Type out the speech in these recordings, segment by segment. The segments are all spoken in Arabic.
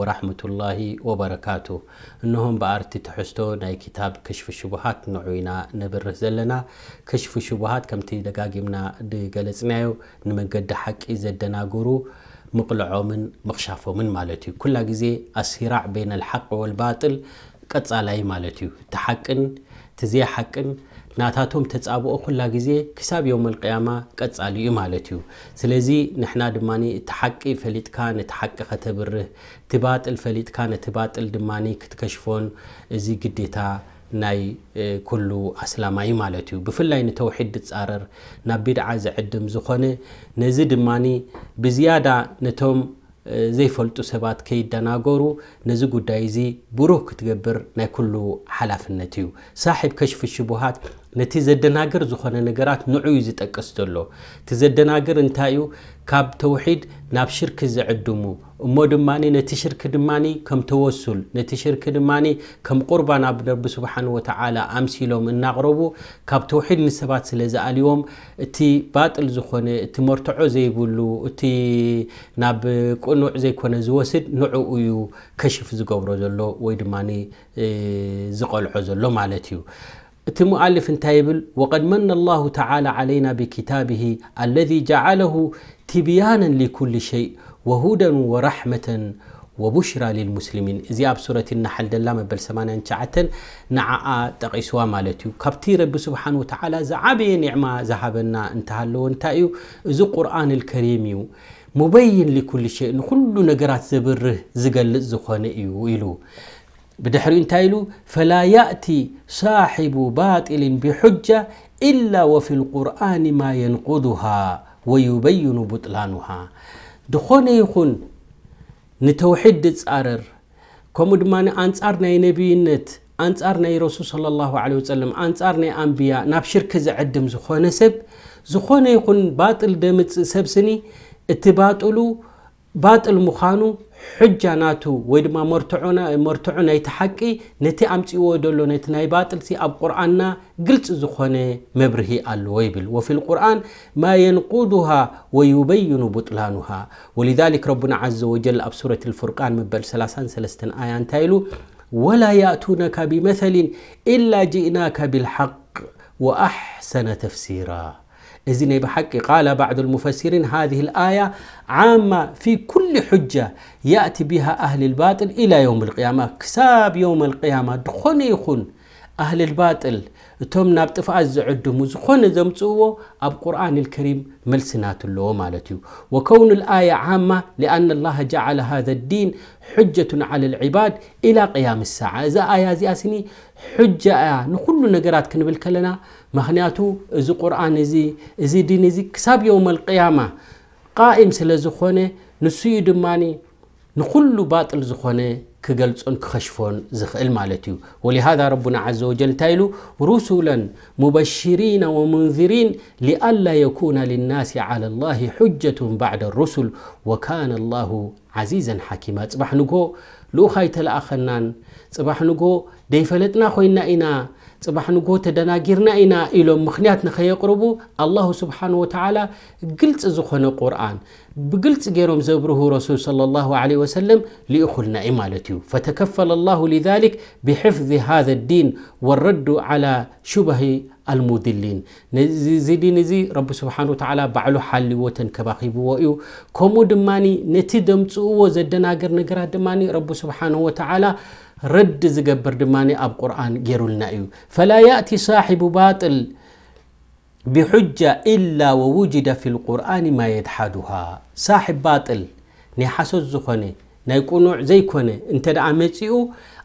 ورحمة الله وبركاته انهم بارتي تحستو ناي كتاب كشف الشبهات نوعينا نبر زلنا كشف الشبهات كم تي دقاقمنا دي قلصنايو نمجد حق إزدنا قرو مقلعو من مخشافو من مالتي كل جزي أسراع بين الحق والباطل كتسالاي مالتي تحقن تزي حقن ናታቶም ተፃብኦ ኩላ ግዜ ክሳብ ዮም ልቅያማ ቀፃሊ እዩ ማለት እዩ ስለዚ ንሕና ድማ እቲ ሓቂ ፈሊጥካ ነቲ ሓቂ ከተብርህ እቲ ባጥል ፈሊጥካ ነቲ ባጥል ድማ ክትከሽፎን እዚ ግዴታ ናይ ኩሉ ኣስላማ እዩ ማለት እዩ ብፍላይ ንተውሒድ ትፃረር ናብ ቢድዓ ዝዕድም ዝኾነ ነዚ ድማኒ ብዝያዳ ነቶም ዘይፈልጡ ሰባት ከይደናገሩ ነዚ ጉዳይ እዚ ብሩህ ክትገብር ናይ ኩሉ ሓላፍነት እዩ ሳሒብ ከሽፊ ሽቡሃት نتي زدناجر زخنا نجارات نوعي زت أكستلو تزدناجر انتايو كاب توحيد ناب شرك زعدمو أمود ماني نتي شرك ماني كم توصل نتي شرك ماني كم قربان عبد رب سبحانه وتعالى أمسيلهم النغربو كاب توحيد نسبات سلزة اليوم تي بات الزخنة تي مرتعو زي بولو تي ناب كونو زي كونا زوسد نوعي كشف زقبرو زلو ويد ماني زقل عزلو مالتيو اتي مؤلف انتايبل وقد من الله تعالى علينا بكتابه الذي جعله تبيانا لكل شيء وهدى ورحمة وبشرى للمسلمين إذا أب سورة النحل دلما بل سمانا نعاء تقيسوا مالتيو كبتي رب سبحانه وتعالى زعبي نعمة ذهبنا انتهلو انتايو إذا قرآن الكريم مبين لكل شيء كل نقرات زبره زقل زخانئيو إلو بدحرين تايلو فلا يأتي صاحب باطل بحجة إلا وفي القرآن ما ينقضها ويبين بطلانها دخون يخون نتوحيد تسارر كم دمان أنصار ناي نبينت أنصار ناي رسول صلى الله عليه وسلم أنصار ناي أنبياء ناب شرك عدم زخون سب زخون يخون باطل دمت سبسني اتباطلو باطل مخانو حجة ويد ما مرتعونا مرتعونا يتحكي نتي أمتي ودولو نتناي باطل سي أب قرآننا قلت زخوني مبرهي الويبل وفي القرآن ما ينقودها ويبين بطلانها ولذلك ربنا عز وجل أب سورة الفرقان مبل سلاسان سلستن آيان تايلو ولا يأتونك بمثل إلا جئناك بالحق وأحسن تفسيرا إذن بحق قال بعض المفسرين هذه الآية عامة في كل حجة يأتي بها أهل الباطل إلى يوم القيامة كساب يوم القيامة دخني أهل الباطل توم ناب تفاز عدمو زخون زمتوو أب قرآن الكريم ملسنات اللو مالتيو وكون الآية عامة لأن الله جعل هذا الدين حجة على العباد إلى قيام الساعة إذا آية زي حجة نقول نخلو نقرات كنبل كلنا مهنياتو إذا قرآن زي زي دين زي كساب يوم القيامة قائم سلا زخونة نسيد ماني نخلو باطل زخونة كجلسون كخشفون زخ المالتيو ولهذا ربنا عز وجل تايلو رسلا مبشرين ومنذرين لئلا يكون للناس على الله حجة بعد الرسل وكان الله عزيزا حكيما صباح نقو لو خايت الأخنان صباح نقو ديفلتنا خوينا إنا صباح نقول تدنا جرنا إنا إلو مخنيات نخي قربو الله سبحانه وتعالى قلت زخون القرآن بقلت جيروم زبره رسول صلى الله عليه وسلم لأخلنا إمالته فتكفل الله لذلك بحفظ هذا الدين والرد على شبه المدلين نزي نزي رب سبحانه وتعالى بعلو حالي وتن كباقي بوئيو كومو دماني نتي وزدنا جرنا دماني رب سبحانه وتعالى رد زقبر دماني أب قرآن جيرو النائيو فلا يأتي صاحب باطل بحجة إلا ووجد في القرآن ما يدحدها صاحب باطل نحسو الزخني نيكونوع زيكوني انت دعا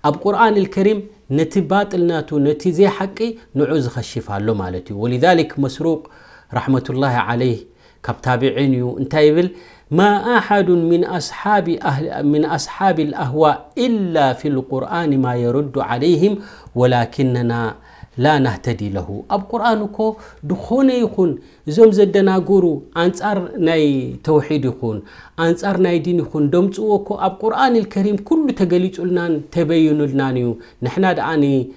أب قرآن الكريم نتي باطل ناتو نتي زي حقي نعوز خشفها له مالتي ولذلك مسروق رحمة الله عليه كاب تابعين يو انت يبل ما أحد من أصحاب أهل من أصحاب الأهواء إلا في القرآن ما يرد عليهم ولكننا لا نهتدي له اب قرانكو دخونه يكون زوم زدنا غورو انصار ناي توحيد يكون انصار ناي دين يكون دمصوكو اب قران الكريم كله تغليصلنا تبينلنا نيو نحنا داني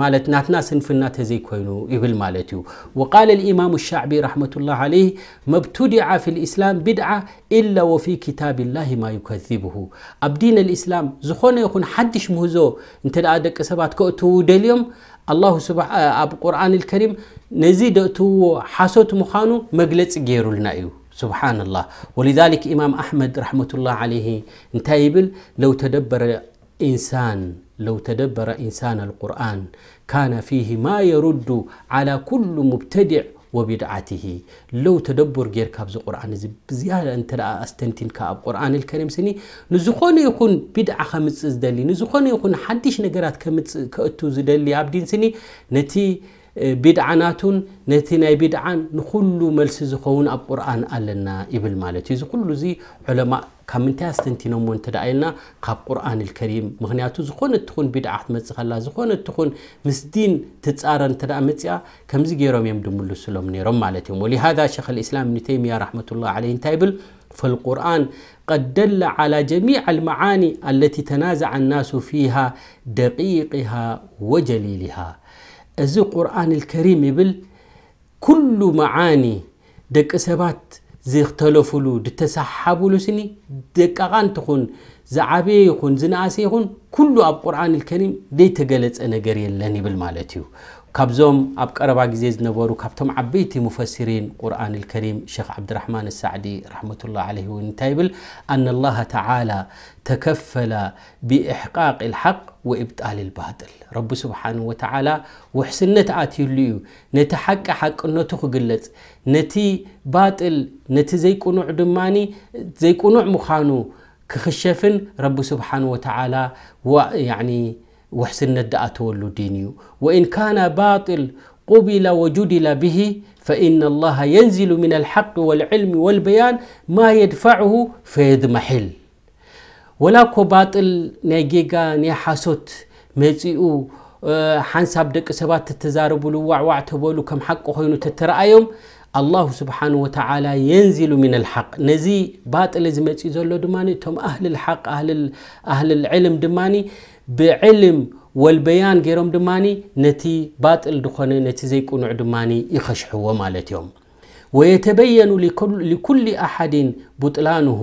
مالتنا تنا سنفنا تزي كوينو يبل مالتيو وقال الامام الشعبي رحمه الله عليه مبتدع في الاسلام بدعه الا وفي كتاب الله ما يكذبه اب دين الاسلام زخونه يكون حدش مهزو انت دا دق سبات كوتو دليوم الله سبح أب آه، القرآن الكريم نزيد تو حسوت مخانو مجلس جير النايو سبحان الله ولذلك إمام أحمد رحمة الله عليه انتايبل لو تدبر إنسان لو تدبر إنسان القرآن كان فيه ما يرد على كل مبتدع ቢድዓት ለው ተደብር ጌርካ ብዚ ቁርን እዚ ብዝያ ተ ኣስተንቲንካ ኣብ ቁርን ከሪም ስኒ ንዝኮነ ይኹን ቢድዓ ከምፅእ ዝደሊ ንዝኾነ ይኹን ሓድሽ ነገራት ምከእቱ ዝደሊ ኣብድን ስኒ ነቲ ቢድዓናቱን ነቲ ናይ ቢድዓን ንኩሉ መልሲ ዝኸውን ኣብ ቁርን ኣለና ይብል ማለት እዩ እዚ ሉዙ ካብ ምንታይ ኣስተንቲኖም ዎ እንተ ኢልና ካብ ቁርኣን ልከሪም ምክንያቱ ዝኾነ እትኹን ቢድዓ ክትመፅእ ከላ ዝኾነ እትኹን ምስ ዲን ትፃረ እንተ መፅያ ከምዚ ገይሮም እዮም ድምልስሎም ነይሮም ማለት እዮም ወሊሃذ ሸክ ልእስላም እብኒ ተይሚያ ረሕመቱላه ዓለይ እንታይ ይብል فالقرآن قد دل على جميع المعاني التي تنازع الناس فيها دقيقها وجليلها እዚ قرآن الكريم يبل كل معاني دቂ ሰባት ዝተለፍሉ ዝተሰሓብሉ ስኒ ደቃቓ እንትኹን ዝዓበየ ይኹን ዝነኣሰ ይኹን ኩሉ ኣብ ቁርኣን ልከሪም ደይተገለፀ ነገር የለን ይብል ማለት እዩ كابزوم اب قربا غزيز نبورو كابتم عبيتي مفسرين قران الكريم شيخ عبد الرحمن السعدي رحمه الله عليه ونتايبل ان الله تعالى تكفل باحقاق الحق وابطال الباطل رب سبحانه وتعالى وحسنت اتي نت حق حق نتو خغلص نتي باطل نتي زي قنوع دماني زي قنوع مخانو كخشفن رب سبحانه وتعالى و يعني وحسن دأتولو دينيو وإن كان باطل قبل وجدل به فإن الله ينزل من الحق والعلم والبيان ما يدفعه فيضمحل ولاكو باطل نيجيغا نيحاسوت ميتئو ሓንሳብ ደቂ ሰባት እተዛረብሉ ዋዕዋዕ ተበሉ حق ሓቂ تترأيهم الله سبحانه وتعالى ينزل من الحق نزي باطل ባጥሊ ዝመፅኡ دماني ድማ أهل الحق أهل, أهل العلم دماني بعلم والبيان جيرم دماني نتي باطل دخان نتي زي كونع دماني يخشحوا مالتهم ويتبين لكل لكل احد بطلانه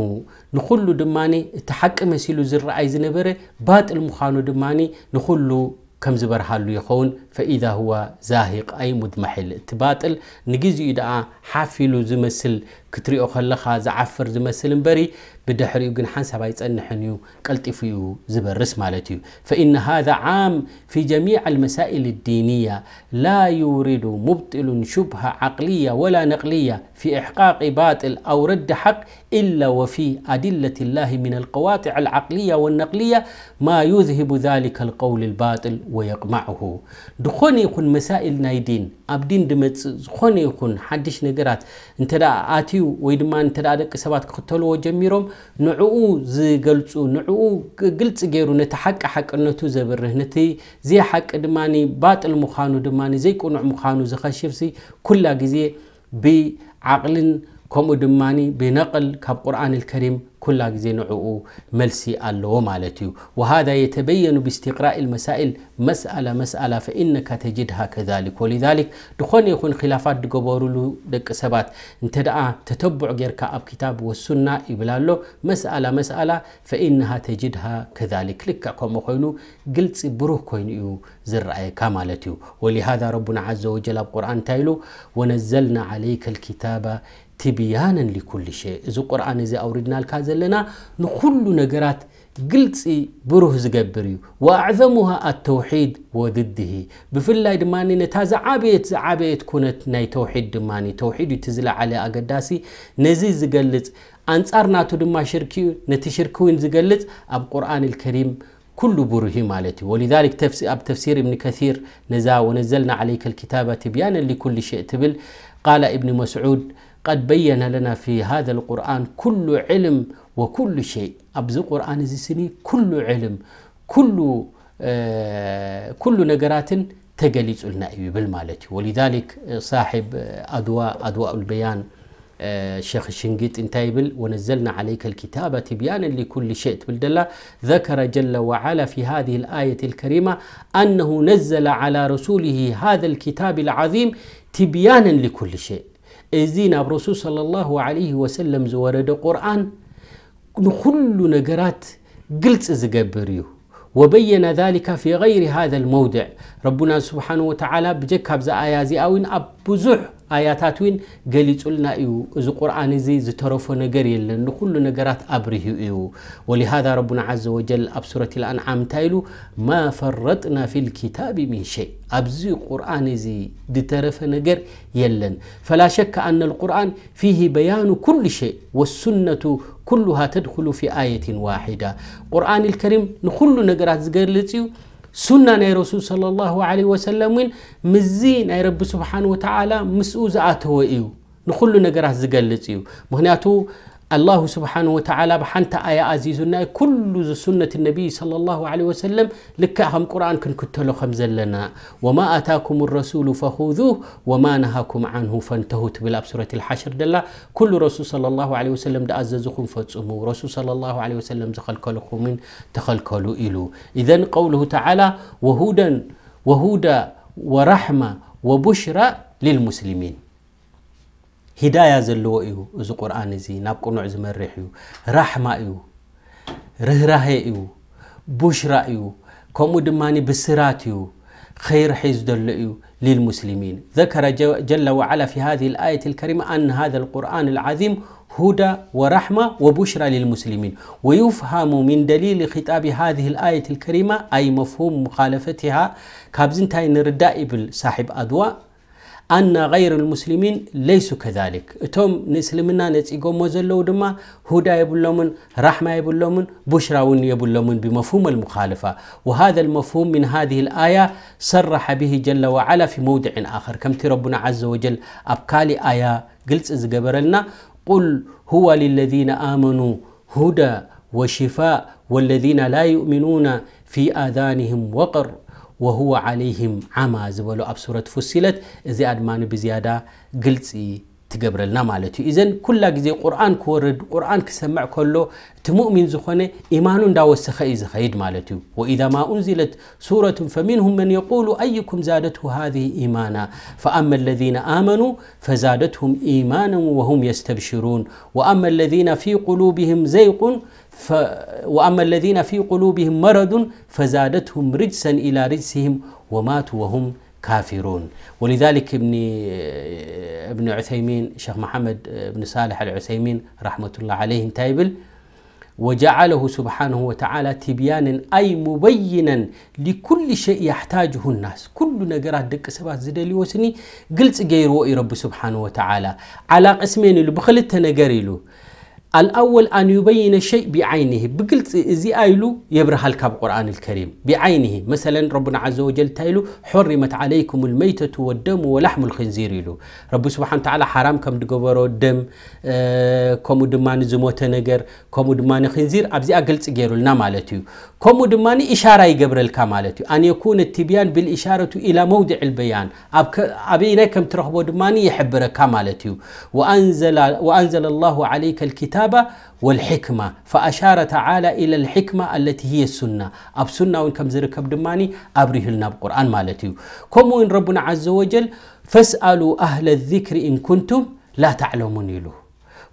نخل دماني تحك مسيلو زر اي زنبره باطل مخانو دماني نخل كم زبر حالو يخون فاذا هو زاهق اي مدمحل تباتل نجيز يدعى حافلو زمسل كتري اوخلخا زعفر زمسل مبري بدحريو جن حسب يتصنحن قلطفيو زبرس مالتيو فإن هذا عام في جميع المسائل الدينية لا يورد مبطل شبهة عقلية ولا نقلية في إحقاق باطل أو رد حق إلا وفي أدلة الله من القواطع العقلية والنقلية ما يذهب ذلك القول الباطل ويقمعه دخوني يكون مسائل نايدين ኣብዲ ንድመፅእ ዝኾነ ይኹን ሓድሽ ነገራት እንተ ኣትዩ ወይ ድማ እንተ ደቂ ሰባት ክክተልዎ ጀሚሮም ንዕኡ ዝገልፁ ንዕኡ ግልፂ ገይሩ ነቲ ሓቂ ሓቅነቱ ዘብርህ ነቲ ዘይሓቂ ድማ ባጥል ምዃኑ ድማ ዘይቅኑዕ ምዃኑ ዝኸሽፍሲ ኩላ ግዜ ብዓቕልን ከምኡ ድማ ብነቕል ካብ ቁርኣን ልከሪም كل جزي عو ملسي الله مالتي وهذا يتبين باستقراء المسائل مسألة مسألة فإنك تجدها كذلك ولذلك دخون يكون خلافات دقبورو دك سبات انتدعى تتبع غير كأب كتاب والسنة إبلالو مسألة مسألة فإنها تجدها كذلك لك أقوم خينو قلت بروه كوينيو زرعي كمالتي ولهذا ربنا عز وجل القرآن تايلو ونزلنا عليك الكتاب تبيانا لكل شيء إذا القرآن إذا أوردنا لنا نخل نقرات قلت بروه زجبري وأعظمها التوحيد وضده الله دماني نتازع عبيت عبيت كونت ناي توحيد دماني توحيد يتزل على أقداسي نزي زقلت أنصار ناتو دما نتشركوين نتي شركوين زقلت أب قرآن الكريم كل بره مالتي ولذلك تفسير أب تفسير ابن كثير نزا ونزلنا عليك الكتابة تبيانا لكل شيء تبل قال ابن مسعود قد بين لنا في هذا القرآن كل علم وكل شيء أبز القرآن زي سني كل علم كل آه كل نقرات تجليس لنا بالمالتي ولذلك آه، صاحب آه، أدواء أدواء البيان الشيخ آه، الشنقيط انتايبل ونزلنا عليك الكتابة تبيانا لكل شيء بالدلة ذكر جل وعلا في هذه الآية الكريمة أنه نزل على رسوله هذا الكتاب العظيم تبيانا لكل شيء እዚ ናብ ረሱል صለ ላሁ ለህ ወሰለም ዝወረደ ቁርኣን ንኩሉ ነገራት ግልፂ وبين ذلك في غير هذا الموضع ربنا سبحانه وتعالى بجك بز آيا زئون أ بزح آياتاتوين وين قلت قلنا إيو إذا قرآن زي زترفو نقر يلن كل نقرات أبره إيو ولهذا ربنا عز وجل أبصرة الأنعام تايلو ما فرطنا في الكتاب من شيء أبزي قرآن زي دترف نجر يلن فلا شك أن القرآن فيه بيان كل شيء والسنة كلها تدخل في آية واحدة قرآن الكريم نخل نقرات زقر سنة ناي رسول صلى الله عليه وسلم وين مزين أي رب سبحانه وتعالى مسؤوزاته وإيو نخلو نقرأ زقلت إيو مهنياتو الله سبحانه وتعالى بحنت آية أزيزنا كل سنة النبي صلى الله عليه وسلم لك هم قرآن كن كتلو لنا وما أتاكم الرسول فخذوه وما نهاكم عنه فانتهوا تبل بسورة الحشر دلا كل رسول صلى الله عليه وسلم دأززكم أززكم رسول صلى الله عليه وسلم لكم من تخلكلوا إلو إذا قوله تعالى وهودا وهودا ورحمة وبشرى للمسلمين هداية ዘለዎ እዩ እዚ ቁርኣን زي ናብ ቁኑዕ ዝመርሕ እዩ ራሕማ እዩ ርህራሄ እዩ بشرة እዩ كم دماني بسرات እዩ خير حيز دلئو للمسلمين ذكر جل وعلا في هذه الآية الكريمة أن هذا القرآن العظيم هدى ورحمة وبشرى للمسلمين ويفهم من دليل خطاب هذه الآية الكريمة أي مفهوم مخالفتها كابزنتاين تاين ردائب صاحب أدواء أن غير المسلمين ليسوا كذلك እቶም ንእስልምና ነፂጎሞ هدى يبو اللومن رحمة يبو اللومن بشرى يبو اللومن بمفهوم المخالفة وهذا المفهوم من هذه الآية صرح به جل وعلا في موضع آخر كم ربنا عز وجل أبكالي آية قلت إذ ዝገበረልና قل هو للذين آمنوا هدى وشفاء والذين لا يؤمنون في آذانهم وقر ወሁወ ዓለይህም ዓማ ዝበሎ ኣብ ሱረት ፍሲለት እዚኣ ድማ ንብዝያዳ ግልፂ تقبرلنا مالتي إذن كل جزي قرآن كورد قرآن كسمع كله تمؤمن زخنة إيمان داوسخ إذا خيد مالتي وإذا ما أنزلت سورة فمنهم من يقول أيكم زادته هذه إيمانا فأما الذين آمنوا فزادتهم إيمانا وهم يستبشرون وأما الذين في قلوبهم زيق ف... وأما الذين في قلوبهم مرض فزادتهم رجسا إلى رجسهم وماتوا وهم كافرون ولذلك ابن ابن عثيمين شيخ محمد بن صالح العثيمين رحمة الله عليه تايبل وجعله سبحانه وتعالى تبيانا أي مبينا لكل شيء يحتاجه الناس كل نقرات دق سبات زدلي وسني قلت غير رب سبحانه وتعالى على قسمين اللي بخلت نقري له الأول أن يبين الشيء بعينه بقلت زي آيلو يبرها الكاب القرآن الكريم بعينه مثلا ربنا عز وجل تايلو حرمت عليكم الميتة والدم ولحم الخنزير له رب سبحانه وتعالى حرام كم دقبرو الدم آه كم دماني زموت نجر كم دماني خنزير أبزي أقلت غيرو لنا مالتيو كم دماني إشارة يقبر الكا أن يكون التبيان بالإشارة إلى موضع البيان أبينا كم ترهبو دماني يحبر الكا وأنزل, وأنزل الله عليك الكتاب الكتابة والحكمة فأشار تعالى إلى الحكمة التي هي السنة أب سنة وإن كم زركب دماني أبره لنا بقرآن مالتي كم وإن ربنا عز وجل فاسألوا أهل الذكر إن كنتم لا تعلمون له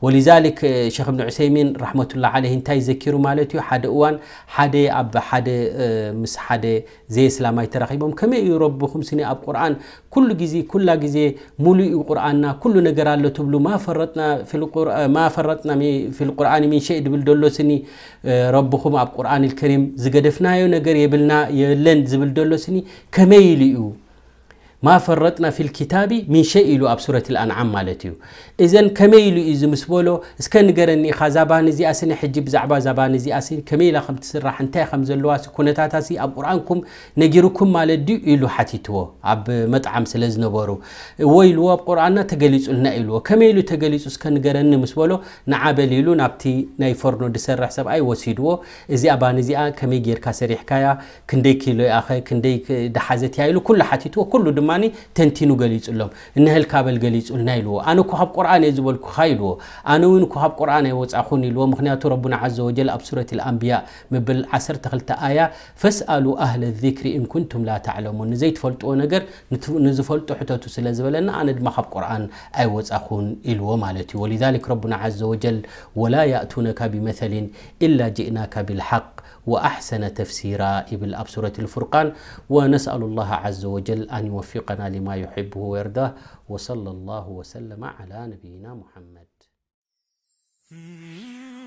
ولذلك آه، شيخ ابن عثيمين رحمة الله عليه انتاي زكيرو مالتيو حد اوان حد اب حد آه، مس حد زي سلامي ترقيبهم كما يربو خمسين اب قرآن كل جزي كل جزي مولي قرآننا كل نقرا له تبلو ما فرطنا في القرآن آه، ما فرطنا في القرآن من شيء دبل دولو سني ربكم اب قرآن الكريم زقدفنا يو نقر يبلنا يلن زبل دولو سني كما يلئو ما فرطنا في الكتاب من شيء له أب سورة الأنعام مالتيو إذن كميل إذا إذ مسبولو إسكن قرني خا زبان زي أسن حجب زعبا زبان زي أسن كميل إلا خم تسرح انتاي خم زلواس كونتاتاسي أب قرآنكم نجركم مالدي إلو حتيتو أب مطعم سلز نبرو ويلو أب قرآننا تقليس لنا إلو كميل إلو تقليس إسكن قرني مسبولو نعابل إلو نابتي ناي فرنو دسرح سب أي وسيدو إزي أبان زي كمي جير كاسريح كايا كندي كيلو أخي كندي دحازتي إلو كل حتيتو كل دم ድማኒ ተንቲኑ ገሊጹሎም እንህል ካበል ገሊጹልና ኢልዎ ኣነ ኩሃብ ቁርኣን እየ ዝበልኩካ ኢልዎ ኣነ እውን ኩሃብ ቁርኣን ኣይወፃኹን ኢልዎ ምክንያቱ ረቡና ዘ ወጀል ኣብ ሱረት ልኣንብያ ምብል 12 ኣያ ፈስኣሉ ኣህለ ذክሪ እንኩንቱም ላ ተዕለሙን ንዘይትፈልጥዎ ነገር ንዝፈልጡ ሕተቱ ስለ ዝበለና ኣነ ድማ ካብ ቁርኣን ኣይወፃኹን ኢልዎ ማለት እዩ ወሊذሊክ ረቡና ዘ ወጀል ወላ ያእቱነካ ብመثል ኢላ ጅእናካ ብልሓቅ وأحسن تفسير إبل أبصرة الفرقان ونسأل الله عز وجل أن يوفقنا لما يحبه ويرضاه وصلى الله وسلم على نبينا محمد hmm.